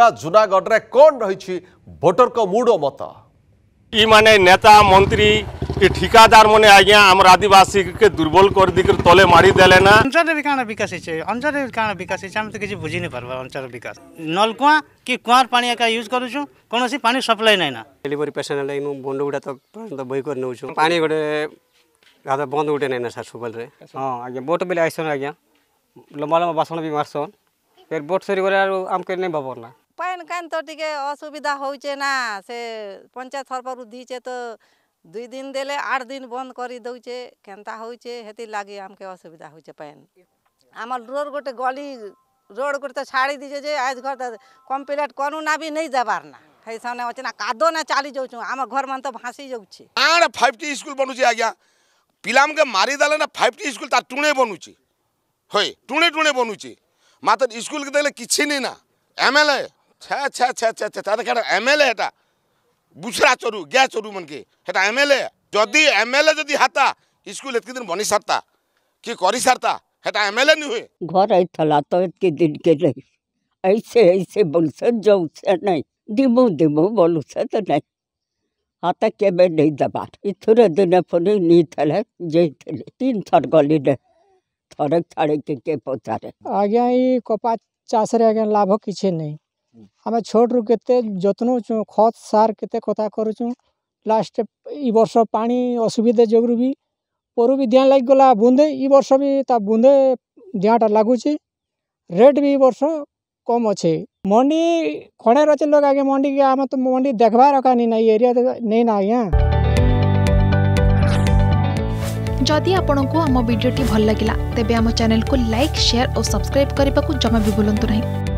जुनागढ़ कौन रही भोटर को मूड मत ই মানে নেতা মন্ত্রী ই ঠিকাদার মানে আজ্ঞা আমার আদিবাসী কে দুর্বল করে দিকে তলে মারি দেলে না অঞ্চলের কাণ বিকাশ হয়েছে অঞ্চলের কাণ বিকাশ হয়েছে আমি তো কিছু বুঝি নি পারবা অঞ্চল বিকাশ নলকুয়া কি কুয়ার পানি একা ইউজ করুছু কোনসি পানি সাপ্লাই নাই না ডেলিভারি পেশেন্ট হলে নু বন্ধ গুড়া তো বই করে নেউছু পানি গড়ে গাদা বন্ধ গুটে নাই না স্যার সুবল রে হ্যাঁ আজ্ঞা বোট বেলে আইছন আজ্ঞা লম্বা লম্বা বাসন বি মারছন ফের বোট সরি করে আর আমকে নেই ভাবর না ପାଏନ୍ କାଏନ୍ ତ ଟିକେ ଅସୁବିଧା ହଉଛେ ନା ସେ ପଞ୍ଚାୟତ ତରଫରୁ ଦିଛେ ତ ଦୁଇ ଦିନ ଦେଲେ ଆଠ ଦିନ ବନ୍ଦ କରି ଦଉଛେ କେନ୍ତା ହଉଛେ ହେଥିର୍ ଲାଗି ଆମକେ ଅସୁବିଧା ହଉଛେ ପାଏନ୍ ଆମର୍ ରୋଡ଼ ଗୋଟେ ଗଲି ରୋଡ଼ ଗୋଟେ ତ ଛାଡ଼ି ଦେଇଛେ ଯେ ଆଜ ଘର ତ କମ୍ପ୍ଲିଟ୍ କରୁ ନା ବି ନେଇ ଦେବାର ନା ହେଇ ସାମ୍ନେ ଅଛେ ନା କାଦ ନା ଚାଲି ଯାଉଛୁ ଆମ ଘର ମାନ ତ ଭାସି ଯାଉଛେ କାଣା ଫାଇଭ୍ ଟି ସ୍କୁଲ ବନୁଛେ ଆଜ୍ଞା ପିଲାମାନକେ ମାରିଦେଲେ ନା ଫାଇଭ୍ ଟି ସ୍କୁଲ ତାର ଟୁଣେ ବନୁଛେ ହଏ ଟୁଣେ ଟୁଣେ ବନୁଛେ ମାତ୍ର ସ୍କୁଲକେ ଦେଲେ କିଛି ନେଇ ନା এমএলএ छा छा छा छा छा ताते कारण एमएलए हेटा बुसरा चोरु गया चोरु मन के हेटा एमएलए जदि एमएलए जदि हाता स्कूल एतकी दिन बनी सारता कि करी सारता हेटा एमएलए नहीं हुए घर आई तो एतकी दिन के नहीं ऐसे ऐसे बंसत जाऊ से नहीं दिमो दिमो बोलू से तो नहीं हाथ के बे नहीं दबा इथुरे दिन फोन नहीं थले जे तीन थर गली ने थरक थरक के के पोचारे आज्ञा ई कपा चाष रे आज्ञा लाभ किछे नहीं ଆମେ ଛୋଟରୁ କେତେ ଯତ୍ନଉଛୁ ଖତ ସାର କେତେ କଥା କରୁଛୁ ଲାଷ୍ଟ ଇ ବର୍ଷ ପାଣି ଅସୁବିଧା ଯୋଗୁଁ ବି ପରୁ ବି ଦିଆଁ ଲାଗିଗଲା ବୁନ୍ଦେ ଇ ବର୍ଷ ବି ତା ବୁନ୍ଦେ ଦିଆଁଟା ଲାଗୁଛି ରେଟ୍ ବି ଇ ବର୍ଷ କମ୍ ଅଛେ ମଣ୍ଡି ଖଣେ ଅଛେ ଲୋକ ଆଜ୍ଞା ମଣ୍ଡିକେ ଆମେ ତ ମଣ୍ଡି ଦେଖ୍ବାର୍ କାନି ନାଇଁ ଏରିଆ ନେଇନା ଆଜ୍ଞା ଯଦି ଆପଣଙ୍କୁ ଆମ ଭିଡ଼ିଓଟି ଭଲ ଲାଗିଲା ତେବେ ଆମ ଚ୍ୟାନେଲକୁ ଲାଇକ୍ ସେୟାର ଓ ସବସ୍କ୍ରାଇବ୍ କରିବାକୁ ଜମା ବି ଭୁଲନ୍ତୁ ନାହିଁ